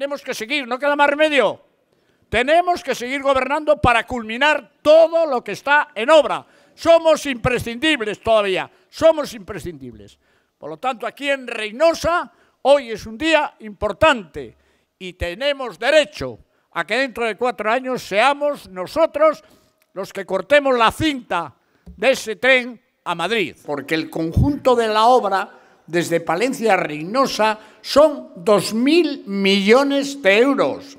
Tenemos que seguir, no queda más remedio. Tenemos que seguir gobernando para culminar todo lo que está en obra. Somos imprescindibles todavía, somos imprescindibles. Por lo tanto, aquí en Reynosa hoy es un día importante y tenemos derecho a que dentro de cuatro años seamos nosotros los que cortemos la cinta de ese tren a Madrid. Porque el conjunto de la obra desde Palencia a Reynosa son 2.000 millones de euros,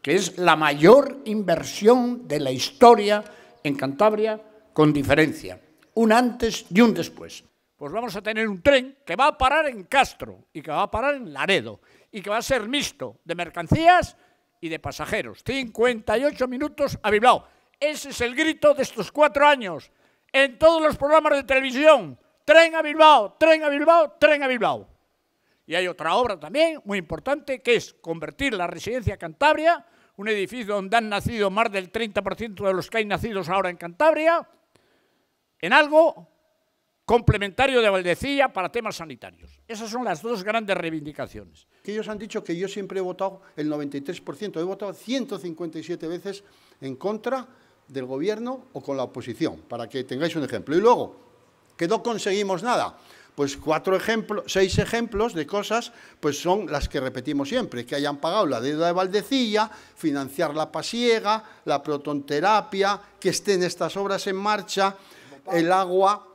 que es la mayor inversión de la historia en Cantabria con diferencia, un antes y un después. Pues vamos a tener un tren que va a parar en Castro y que va a parar en Laredo y que va a ser mixto de mercancías y de pasajeros. 58 minutos a Bilbao. Ese es el grito de estos cuatro años en todos los programas de televisión tren a Bilbao, tren a Bilbao, tren a Bilbao. Y hay otra obra también muy importante que es convertir la residencia Cantabria, un edificio donde han nacido más del 30% de los que hay nacidos ahora en Cantabria, en algo complementario de Valdecilla para temas sanitarios. Esas son las dos grandes reivindicaciones. Que ellos han dicho que yo siempre he votado el 93%, he votado 157 veces en contra del gobierno o con la oposición, para que tengáis un ejemplo. Y luego, que no conseguimos nada. Pues cuatro ejemplos, seis ejemplos de cosas, pues son las que repetimos siempre, que hayan pagado la deuda de Valdecilla, financiar la pasiega, la protonterapia, que estén estas obras en marcha, el agua